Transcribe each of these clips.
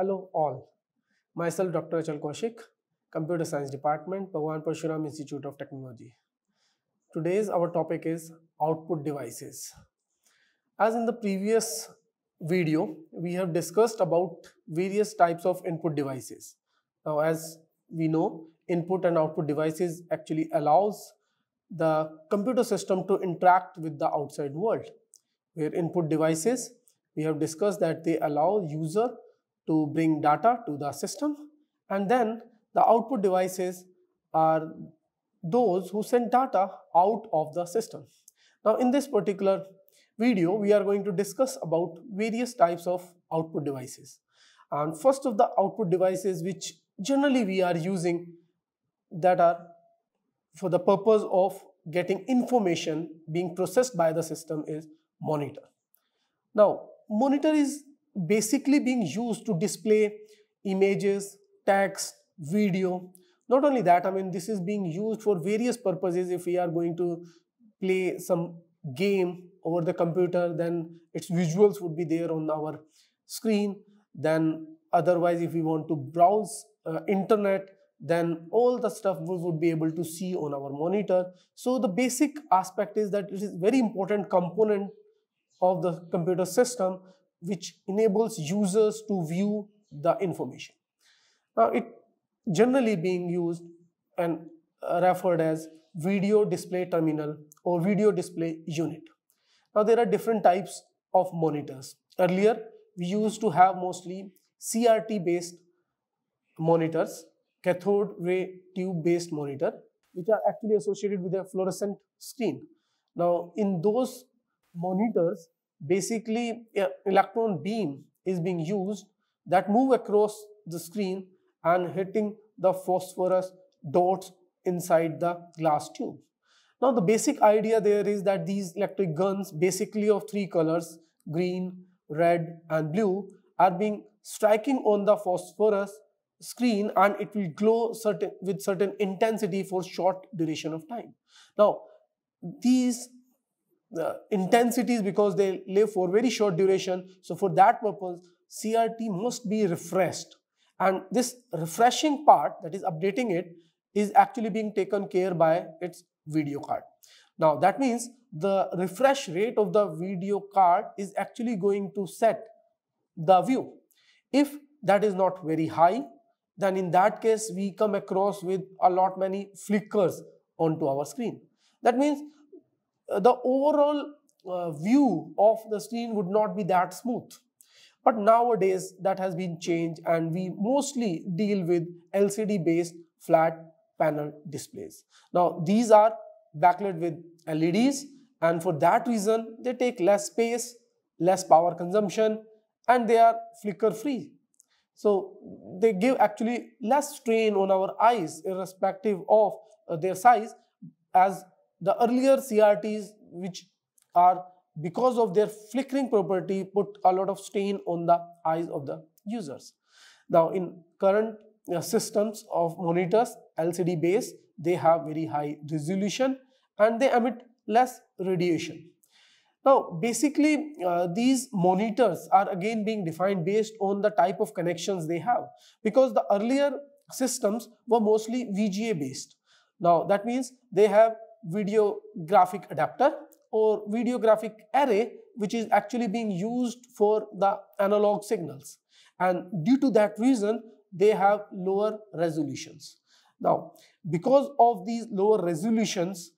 Hello all. Myself Dr. Achal Kaushik, Computer Science Department, Bhagwan Parshuram Institute of Technology. Today's our topic is output devices. As in the previous video, we have discussed about various types of input devices. Now as we know, input and output devices actually allows the computer system to interact with the outside world. Where input devices, we have discussed that they allow user to bring data to the system. And then the output devices are those who send data out of the system. Now in this particular video, we are going to discuss about various types of output devices. And first of the output devices which generally we are using that are for the purpose of getting information being processed by the system is monitor. Now, monitor is basically being used to display images, text, video. Not only that, I mean, this is being used for various purposes. If we are going to play some game over the computer, then its visuals would be there on our screen. Then otherwise, if we want to browse uh, internet, then all the stuff we would be able to see on our monitor. So the basic aspect is that it is very important component of the computer system which enables users to view the information. Now, it generally being used and uh, referred as video display terminal or video display unit. Now, there are different types of monitors. Earlier, we used to have mostly CRT-based monitors, cathode ray tube-based monitor, which are actually associated with a fluorescent screen. Now, in those monitors, basically electron beam is being used that move across the screen and hitting the phosphorus dots inside the glass tube. Now the basic idea there is that these electric guns basically of three colors green, red and blue are being striking on the phosphorus screen and it will glow certain, with certain intensity for short duration of time. Now these uh, intensities because they live for very short duration. So for that purpose, CRT must be refreshed. And this refreshing part, that is updating it, is actually being taken care by its video card. Now that means the refresh rate of the video card is actually going to set the view. If that is not very high, then in that case we come across with a lot many flickers onto our screen. That means uh, the overall uh, view of the screen would not be that smooth. But nowadays that has been changed and we mostly deal with LCD based flat panel displays. Now these are backlit with LEDs and for that reason they take less space, less power consumption and they are flicker free. So they give actually less strain on our eyes irrespective of uh, their size as the earlier CRTs, which are because of their flickering property, put a lot of stain on the eyes of the users. Now, in current uh, systems of monitors, LCD based, they have very high resolution and they emit less radiation. Now, basically, uh, these monitors are again being defined based on the type of connections they have because the earlier systems were mostly VGA based. Now, that means they have videographic adapter or videographic array which is actually being used for the analog signals and due to that reason they have lower resolutions. Now because of these lower resolutions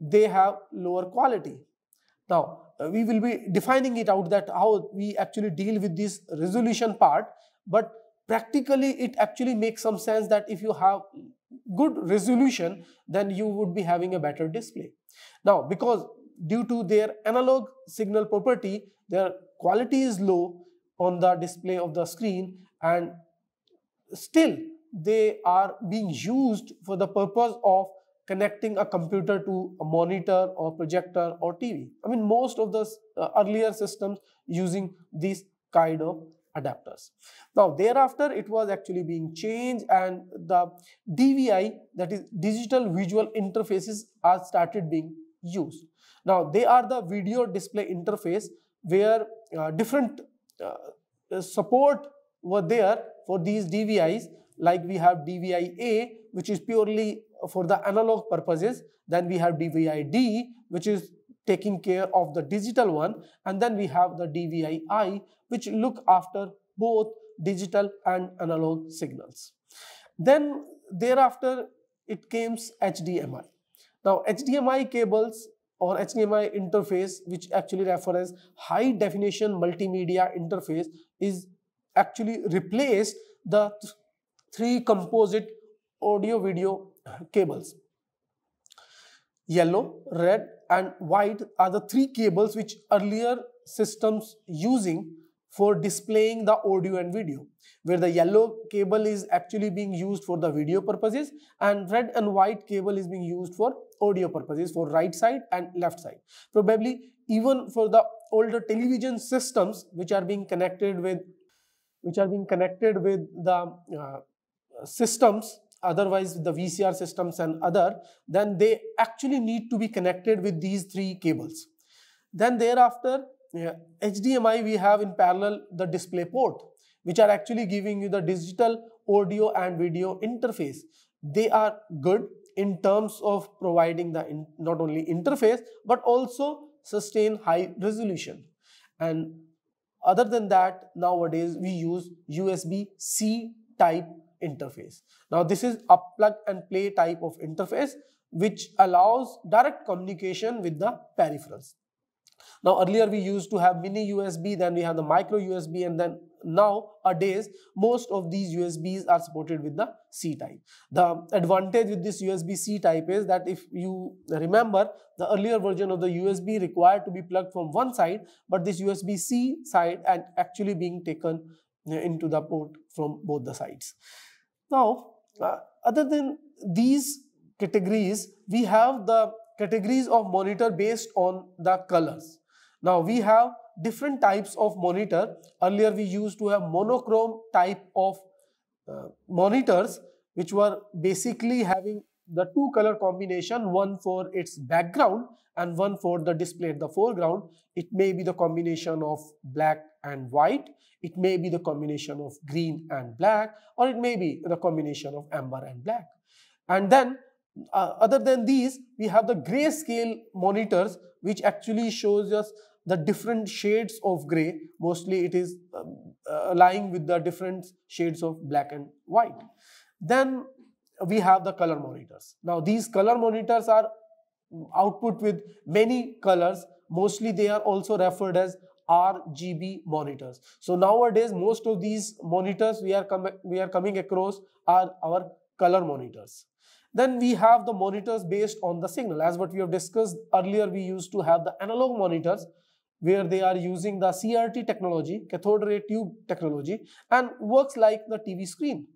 they have lower quality. Now uh, we will be defining it out that how we actually deal with this resolution part but practically it actually makes some sense that if you have good resolution then you would be having a better display now because due to their analog signal property their quality is low on the display of the screen and still they are being used for the purpose of connecting a computer to a monitor or projector or TV. I mean most of the uh, earlier systems using these kind of adapters. Now thereafter it was actually being changed and the DVI that is digital visual interfaces are started being used. Now they are the video display interface where uh, different uh, uh support were there for these DVIs like we have DVI-A which is purely for the analog purposes then we have DVI-D which is taking care of the digital one and then we have the DVI-I which look after both digital and analog signals. Then thereafter it came HDMI. Now HDMI cables or HDMI interface which actually refers high definition multimedia interface is actually replaced the th three composite audio video cables yellow red and white are the three cables which earlier systems using for displaying the audio and video where the yellow cable is actually being used for the video purposes and red and white cable is being used for audio purposes for right side and left side. Probably even for the older television systems which are being connected with which are being connected with the uh, systems otherwise the VCR systems and other, then they actually need to be connected with these three cables. Then thereafter, yeah, HDMI we have in parallel the display port, which are actually giving you the digital audio and video interface. They are good in terms of providing the in, not only interface, but also sustain high resolution. And other than that, nowadays we use USB-C type interface. Now this is a plug and play type of interface which allows direct communication with the peripherals. Now earlier we used to have mini USB, then we have the micro USB and then nowadays most of these USBs are supported with the C type. The advantage with this USB C type is that if you remember the earlier version of the USB required to be plugged from one side but this USB C side and actually being taken into the port from both the sides. Now, uh, other than these categories, we have the categories of monitor based on the colors. Now, we have different types of monitor. Earlier, we used to have monochrome type of uh, monitors, which were basically having the two color combination, one for its background and one for the display at the foreground. It may be the combination of black and white, it may be the combination of green and black, or it may be the combination of amber and black. And then uh, other than these, we have the grayscale monitors which actually shows us the different shades of gray. Mostly it is um, uh, uh, lying with the different shades of black and white. Then we have the color monitors. Now these color monitors are output with many colors. Mostly they are also referred as RGB monitors. So nowadays most of these monitors we are, we are coming across are our color monitors. Then we have the monitors based on the signal. As what we have discussed earlier, we used to have the analog monitors where they are using the CRT technology, cathode ray tube technology and works like the TV screen.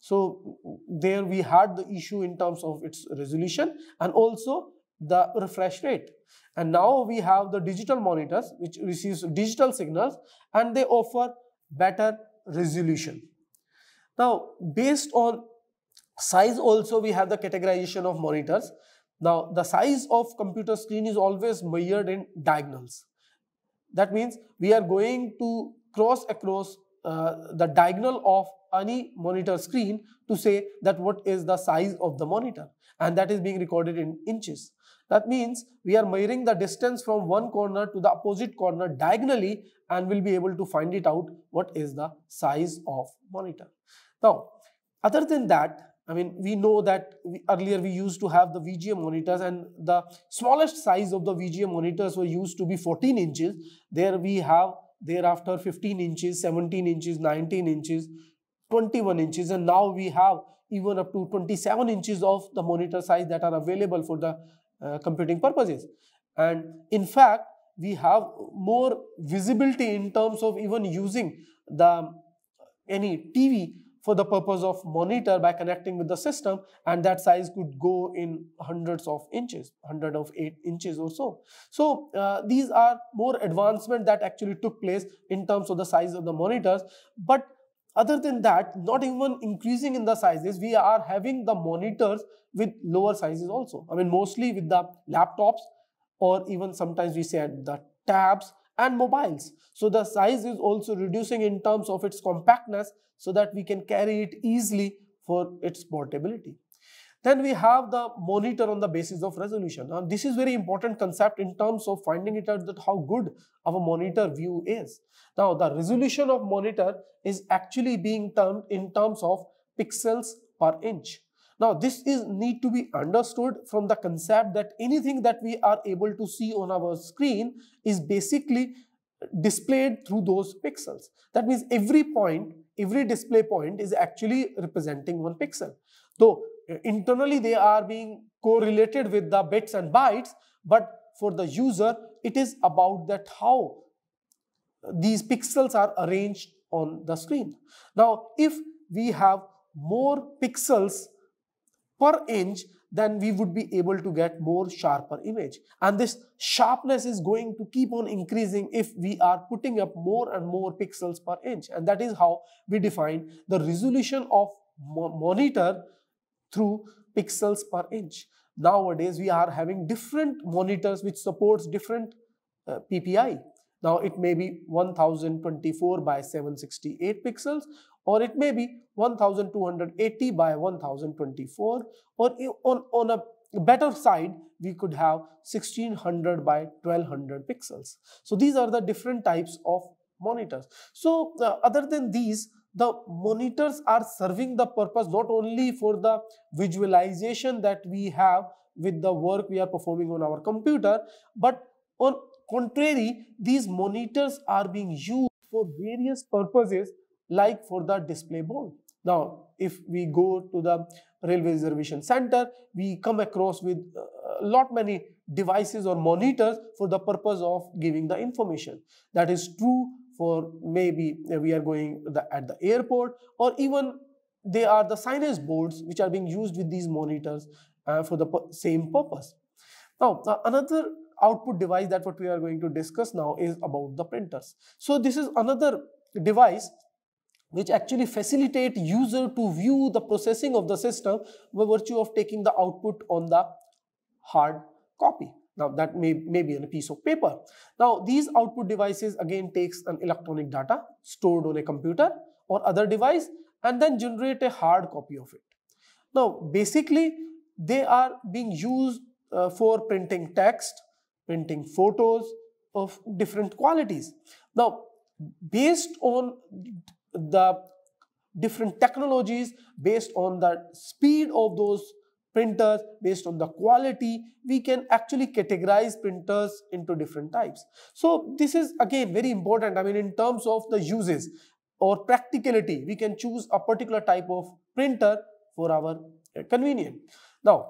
So there we had the issue in terms of its resolution and also the refresh rate. And now we have the digital monitors which receives digital signals and they offer better resolution. Now based on size also we have the categorization of monitors. Now the size of computer screen is always measured in diagonals. That means we are going to cross across uh, the diagonal of any monitor screen to say that what is the size of the monitor and that is being recorded in inches. That means we are measuring the distance from one corner to the opposite corner diagonally and we'll be able to find it out what is the size of monitor. Now, other than that, I mean, we know that we, earlier we used to have the VGA monitors and the smallest size of the VGA monitors were used to be 14 inches. There we have thereafter 15 inches 17 inches 19 inches 21 inches and now we have even up to 27 inches of the monitor size that are available for the uh, computing purposes and in fact we have more visibility in terms of even using the any TV for the purpose of monitor by connecting with the system and that size could go in hundreds of inches, hundred of eight inches or so. So uh, these are more advancement that actually took place in terms of the size of the monitors. But other than that, not even increasing in the sizes, we are having the monitors with lower sizes also. I mean, mostly with the laptops or even sometimes we say the tabs and mobiles. So the size is also reducing in terms of its compactness so that we can carry it easily for its portability. Then we have the monitor on the basis of resolution. Now this is very important concept in terms of finding it out that how good our monitor view is. Now the resolution of monitor is actually being termed in terms of pixels per inch. Now, this is need to be understood from the concept that anything that we are able to see on our screen is basically displayed through those pixels. That means every point, every display point is actually representing one pixel. Though uh, internally they are being correlated with the bits and bytes, but for the user, it is about that how these pixels are arranged on the screen. Now, if we have more pixels per inch, then we would be able to get more sharper image. And this sharpness is going to keep on increasing if we are putting up more and more pixels per inch. And that is how we define the resolution of monitor through pixels per inch. Nowadays, we are having different monitors which supports different uh, PPI. Now, it may be 1024 by 768 pixels or it may be 1280 by 1024 or on, on a better side we could have 1600 by 1200 pixels so these are the different types of monitors so uh, other than these the monitors are serving the purpose not only for the visualization that we have with the work we are performing on our computer but on contrary these monitors are being used for various purposes like for the display board. Now, if we go to the railway reservation center, we come across with a uh, lot many devices or monitors for the purpose of giving the information. That is true for maybe we are going the, at the airport or even they are the signage boards which are being used with these monitors uh, for the same purpose. Now, uh, another output device that what we are going to discuss now is about the printers. So this is another device which actually facilitate user to view the processing of the system by virtue of taking the output on the hard copy. Now that may, may be on a piece of paper. Now these output devices again takes an electronic data stored on a computer or other device and then generate a hard copy of it. Now basically they are being used uh, for printing text, printing photos of different qualities. Now based on the different technologies based on the speed of those printers based on the quality we can actually categorize printers into different types so this is again very important i mean in terms of the uses or practicality we can choose a particular type of printer for our uh, convenience. now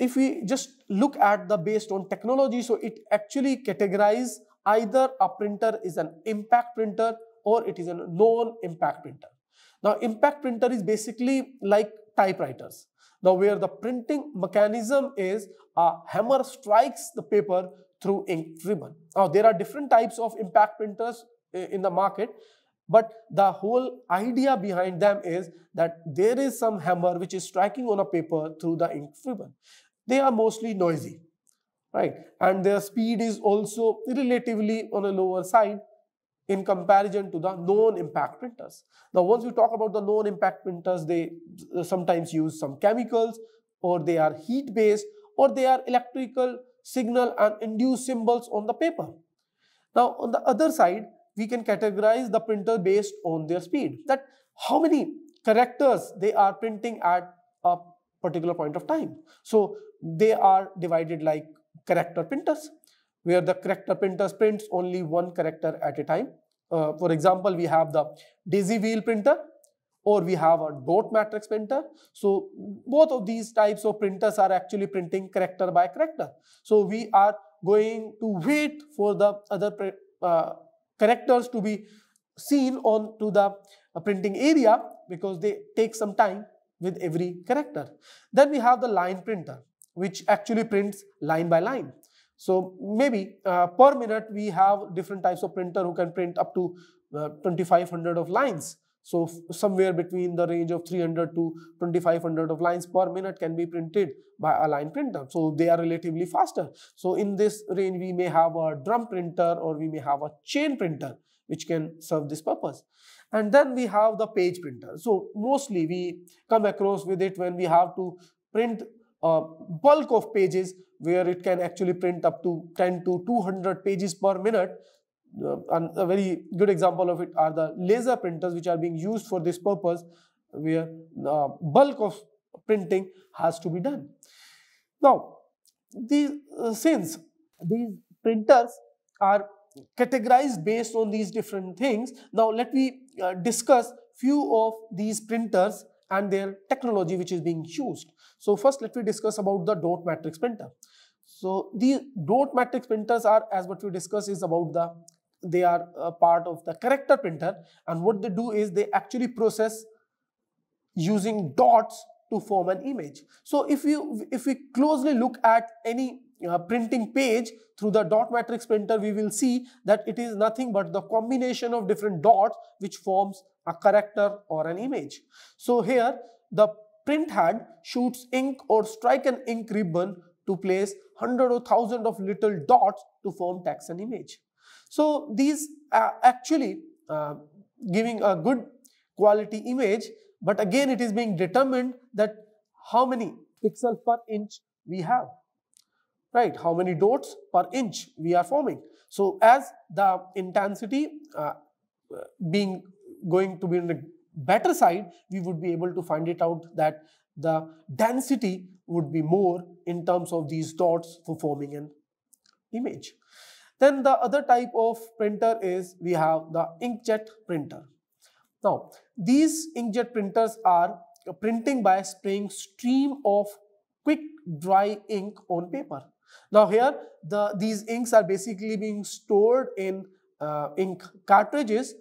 if we just look at the based on technology so it actually categorize either a printer is an impact printer or it is a non-impact printer. Now, impact printer is basically like typewriters. Now, where the printing mechanism is a hammer strikes the paper through ink ribbon. Now, there are different types of impact printers eh, in the market, but the whole idea behind them is that there is some hammer which is striking on a paper through the ink ribbon. They are mostly noisy, right? And their speed is also relatively on a lower side in comparison to the known impact printers. Now, once we talk about the known impact printers, they sometimes use some chemicals or they are heat based or they are electrical signal and induced symbols on the paper. Now, on the other side, we can categorize the printer based on their speed that how many characters they are printing at a particular point of time. So, they are divided like character printers where the character printer prints only one character at a time. Uh, for example, we have the daisy wheel printer or we have a dot matrix printer. So both of these types of printers are actually printing character by character. So we are going to wait for the other uh, characters to be seen on to the uh, printing area because they take some time with every character. Then we have the line printer which actually prints line by line. So maybe uh, per minute we have different types of printer who can print up to uh, 2500 of lines. So somewhere between the range of 300 to 2500 of lines per minute can be printed by a line printer. So they are relatively faster. So in this range we may have a drum printer or we may have a chain printer which can serve this purpose. And then we have the page printer. So mostly we come across with it when we have to print a uh, bulk of pages where it can actually print up to 10 to 200 pages per minute. Uh, and a very good example of it are the laser printers which are being used for this purpose where the bulk of printing has to be done. Now, these, uh, since these printers are categorized based on these different things, now let me uh, discuss few of these printers and their technology which is being used. So first let me discuss about the dot matrix printer. So the dot matrix printers are, as what we discussed, is about the, they are a part of the character printer. And what they do is they actually process using dots to form an image. So if you, if we closely look at any uh, printing page through the dot matrix printer, we will see that it is nothing but the combination of different dots which forms a character or an image. So here the print head shoots ink or strike an ink ribbon to place hundred or thousand of little dots to form taxon image. So these are actually uh, giving a good quality image, but again it is being determined that how many pixels per inch we have, right? How many dots per inch we are forming. So as the intensity uh, being going to be on the better side, we would be able to find it out that the density would be more in terms of these dots for forming an image. Then the other type of printer is we have the inkjet printer. Now, these inkjet printers are printing by spraying stream of quick dry ink on paper. Now here, the, these inks are basically being stored in uh, ink cartridges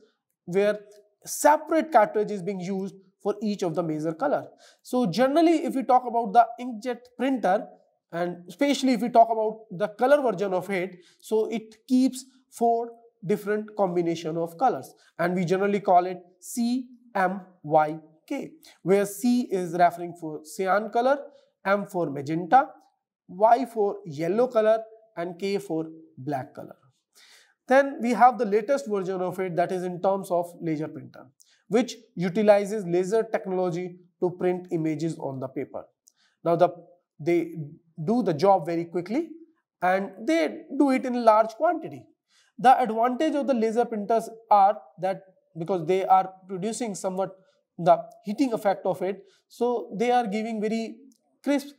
where separate cartridge is being used for each of the major color. So generally, if we talk about the inkjet printer, and especially if we talk about the color version of it, so it keeps four different combination of colors and we generally call it CMYK where C is referring for cyan color, M for magenta, Y for yellow color and K for black color. Then we have the latest version of it that is in terms of laser printer which utilizes laser technology to print images on the paper. Now the, they do the job very quickly and they do it in large quantity. The advantage of the laser printers are that because they are producing somewhat the heating effect of it, so they are giving very crisp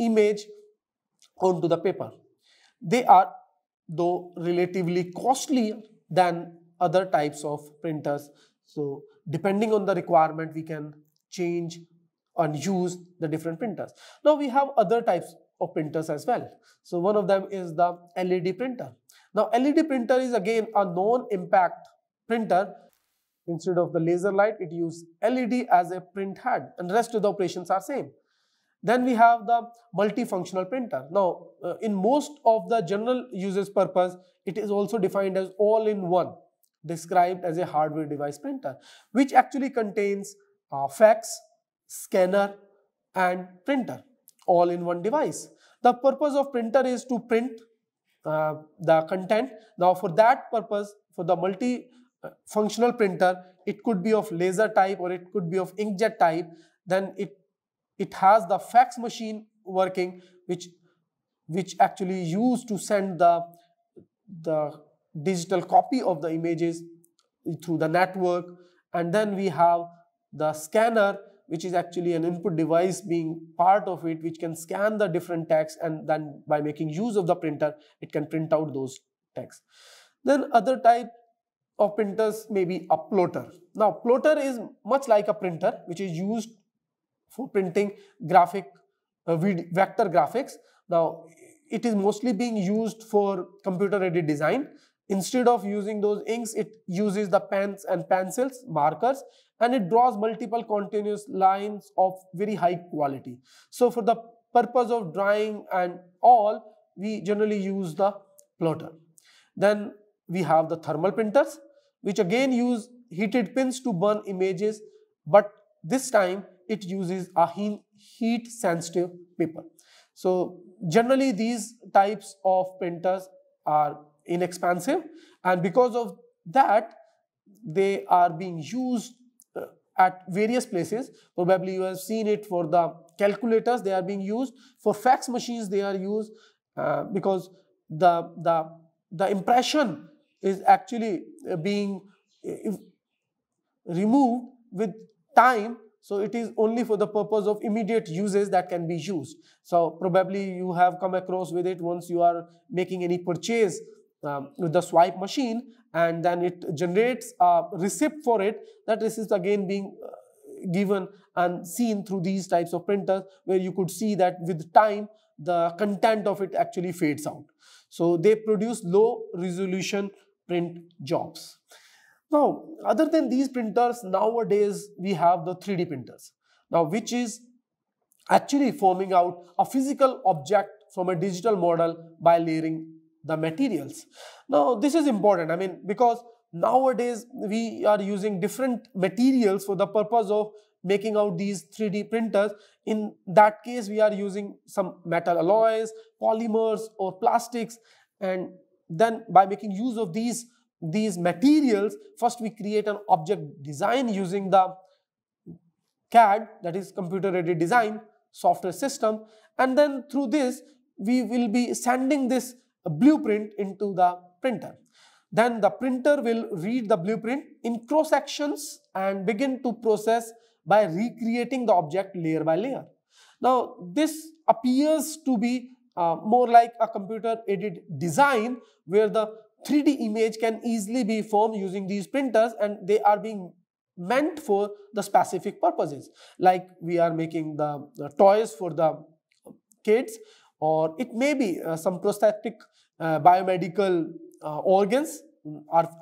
image onto the paper. They are though relatively costlier than other types of printers so depending on the requirement, we can change and use the different printers. Now we have other types of printers as well. So one of them is the LED printer. Now LED printer is again a non-impact printer. Instead of the laser light, it uses LED as a print head and rest of the operations are same. Then we have the multifunctional printer. Now, uh, in most of the general users purpose, it is also defined as all in one described as a hardware device printer, which actually contains uh, fax, scanner, and printer all in one device. The purpose of printer is to print uh, the content. Now for that purpose, for the multi-functional printer, it could be of laser type or it could be of inkjet type. Then it, it has the fax machine working, which, which actually used to send the, the digital copy of the images through the network and then we have the scanner which is actually an input device being part of it which can scan the different text and then by making use of the printer it can print out those text then other type of printers may be a plotter now plotter is much like a printer which is used for printing graphic uh, vector graphics now it is mostly being used for computer aided design Instead of using those inks, it uses the pens and pencils, markers, and it draws multiple continuous lines of very high quality. So for the purpose of drawing and all, we generally use the plotter. Then we have the thermal printers, which again use heated pins to burn images, but this time it uses a heat sensitive paper. So generally these types of printers are Inexpensive, and because of that they are being used uh, at various places probably you have seen it for the calculators they are being used for fax machines they are used uh, because the the the impression is actually uh, being uh, removed with time so it is only for the purpose of immediate uses that can be used so probably you have come across with it once you are making any purchase um, with the swipe machine and then it generates a receipt for it. That is again being uh, given and seen through these types of printers where you could see that with time the content of it actually fades out. So they produce low resolution print jobs. Now other than these printers nowadays we have the 3D printers. Now which is actually forming out a physical object from a digital model by layering the materials. Now, this is important, I mean, because nowadays we are using different materials for the purpose of making out these 3D printers. In that case, we are using some metal alloys, polymers or plastics and then by making use of these, these materials, first we create an object design using the CAD that is computer aided design software system and then through this we will be sending this a blueprint into the printer. Then the printer will read the blueprint in cross sections and begin to process by recreating the object layer by layer. Now, this appears to be uh, more like a computer aided design where the 3D image can easily be formed using these printers and they are being meant for the specific purposes. Like we are making the, the toys for the kids or it may be uh, some prosthetic uh, biomedical uh, organs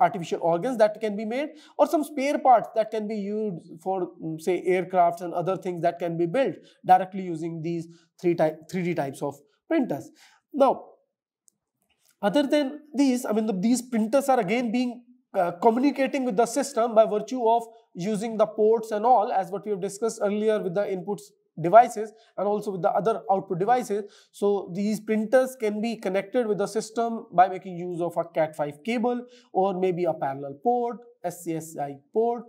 artificial organs that can be made or some spare parts that can be used for mm, say aircrafts and other things that can be built directly using these three type 3d types of printers now other than these i mean the, these printers are again being uh, communicating with the system by virtue of using the ports and all as what we have discussed earlier with the inputs devices and also with the other output devices. So these printers can be connected with the system by making use of a Cat5 cable or maybe a parallel port, SCSI port,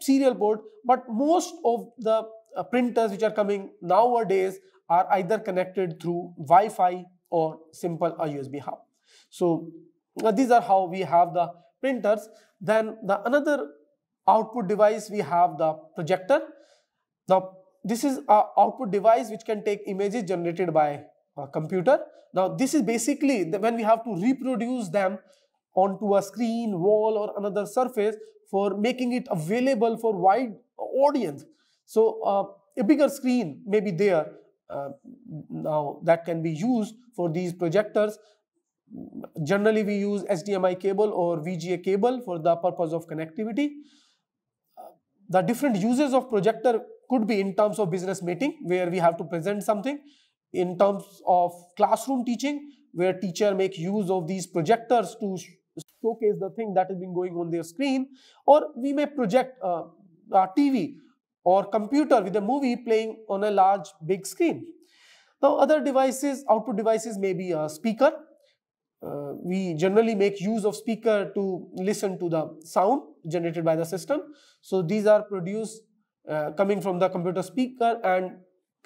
serial port. But most of the uh, printers which are coming nowadays are either connected through Wi-Fi or simple a USB hub. So uh, these are how we have the printers. Then the another output device we have the projector. Now this is a output device which can take images generated by a computer. Now this is basically the, when we have to reproduce them onto a screen, wall or another surface for making it available for wide audience. So uh, a bigger screen may be there uh, now that can be used for these projectors. Generally we use HDMI cable or VGA cable for the purpose of connectivity the different uses of projector could be in terms of business meeting where we have to present something in terms of classroom teaching where teacher make use of these projectors to showcase the thing that is been going on their screen or we may project uh, a tv or computer with a movie playing on a large big screen now other devices output devices may be a speaker uh, we generally make use of speaker to listen to the sound generated by the system. So these are produced uh, coming from the computer speaker and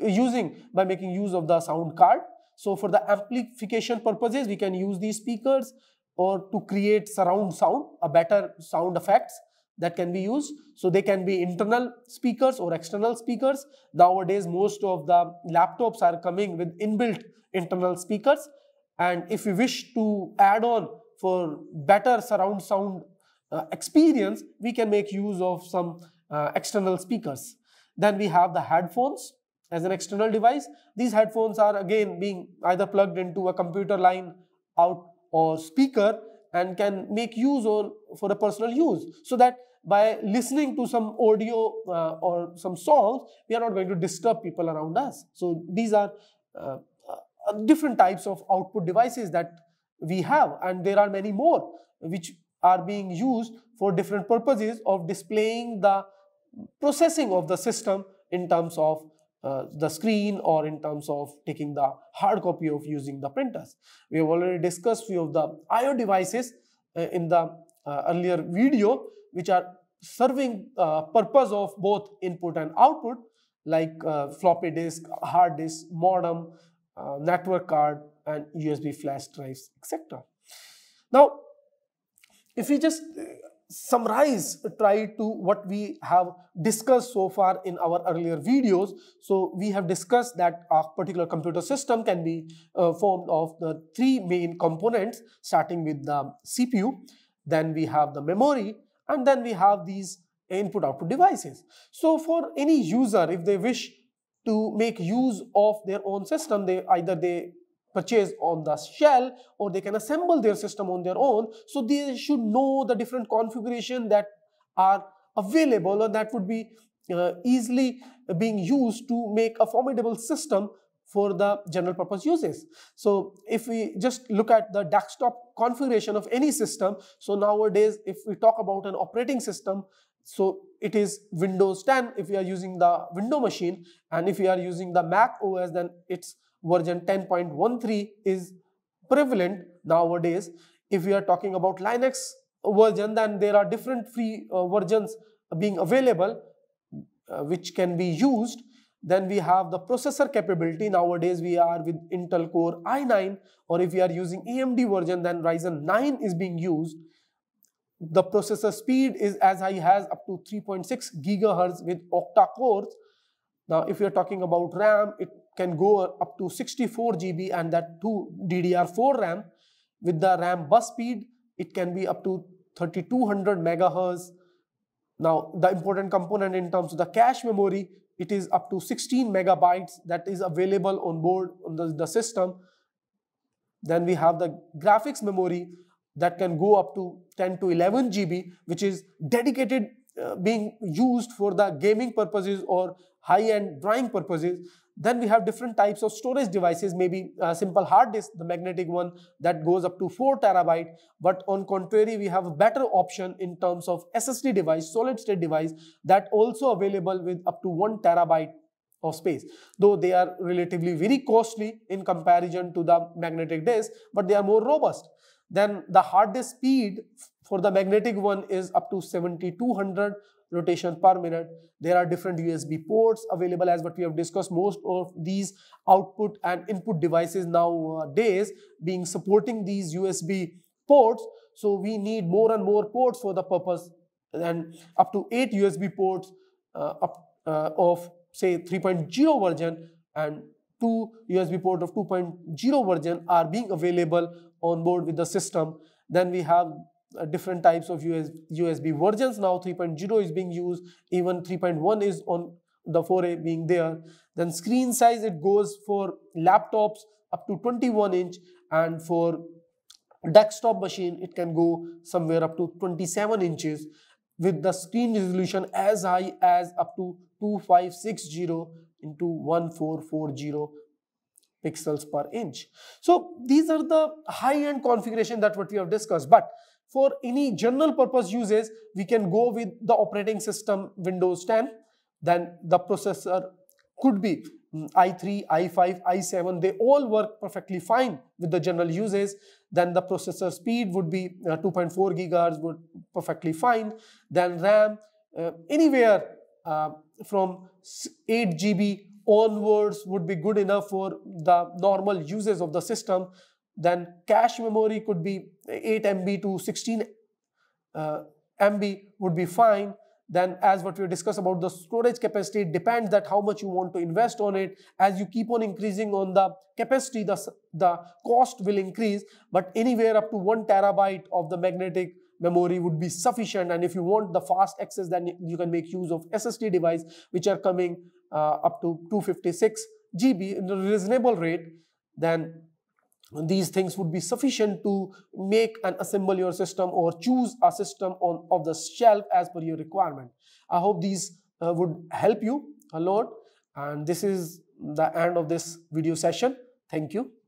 using by making use of the sound card. So for the amplification purposes, we can use these speakers or to create surround sound, a better sound effects that can be used. So they can be internal speakers or external speakers. Nowadays, most of the laptops are coming with inbuilt internal speakers. And if we wish to add on for better surround sound uh, experience, we can make use of some uh, external speakers. Then we have the headphones as an external device. These headphones are again being either plugged into a computer line out or speaker and can make use or for a personal use so that by listening to some audio uh, or some songs, we are not going to disturb people around us. So these are uh, uh different types of output devices that we have and there are many more which are being used for different purposes of displaying the processing of the system in terms of uh, the screen or in terms of taking the hard copy of using the printers. We have already discussed few of the IO devices uh, in the uh, earlier video which are serving purpose of both input and output like uh, floppy disk, hard disk, modem, uh, network card and USB flash drives etc. Now if we just uh, summarize try to what we have discussed so far in our earlier videos so we have discussed that a particular computer system can be uh, formed of the three main components starting with the cpu then we have the memory and then we have these input output devices so for any user if they wish to make use of their own system they either they purchase on the shell or they can assemble their system on their own. So they should know the different configuration that are available or that would be uh, easily being used to make a formidable system for the general purpose uses. So if we just look at the desktop configuration of any system, so nowadays if we talk about an operating system, so it is Windows 10 if we are using the window machine and if we are using the Mac OS then it's version 10.13 is prevalent nowadays. If we are talking about Linux version, then there are different free uh, versions being available uh, which can be used. Then we have the processor capability. Nowadays we are with Intel Core i9 or if we are using AMD version then Ryzen 9 is being used. The processor speed is as high as up to 3.6 gigahertz with octa cores. Now if we are talking about RAM, it can go up to 64 GB and that 2 DDR4 RAM. With the RAM bus speed, it can be up to 3200 megahertz. Now, the important component in terms of the cache memory, it is up to 16 megabytes that is available on board on the, the system. Then we have the graphics memory that can go up to 10 to 11 GB, which is dedicated uh, being used for the gaming purposes or high-end drying purposes. Then we have different types of storage devices, maybe a simple hard disk, the magnetic one that goes up to 4 terabyte. But on contrary, we have a better option in terms of SSD device, solid state device that also available with up to 1 terabyte of space. Though they are relatively very costly in comparison to the magnetic disk, but they are more robust. Then the hard disk speed for the magnetic one is up to 7200 rotations per minute. There are different USB ports available as what we have discussed. Most of these output and input devices nowadays being supporting these USB ports. So we need more and more ports for the purpose and up to 8 USB ports uh, up, uh, of say 3.0 version and two USB port of 2.0 version are being available on board with the system. Then we have uh, different types of US, USB versions now. 3.0 is being used, even 3.1 is on the 4A being there. Then screen size, it goes for laptops up to 21 inch and for desktop machine, it can go somewhere up to 27 inches with the screen resolution as high as up to 2560 into 1440 pixels per inch. So these are the high-end configuration that what we have discussed. But for any general purpose uses, we can go with the operating system Windows 10. Then the processor could be i3, i5, i7, they all work perfectly fine with the general uses. Then the processor speed would be uh, 2.4 gigahertz would perfectly fine. Then RAM uh, anywhere uh, from 8 GB onwards would be good enough for the normal uses of the system. Then cache memory could be 8 MB to 16 uh, MB would be fine. Then as what we discussed about the storage capacity, depends that how much you want to invest on it. As you keep on increasing on the capacity, the, the cost will increase, but anywhere up to one terabyte of the magnetic memory would be sufficient and if you want the fast access then you can make use of SSD device which are coming uh, up to 256 GB in a reasonable rate then these things would be sufficient to make and assemble your system or choose a system on of the shelf as per your requirement. I hope these uh, would help you a lot. And this is the end of this video session. Thank you.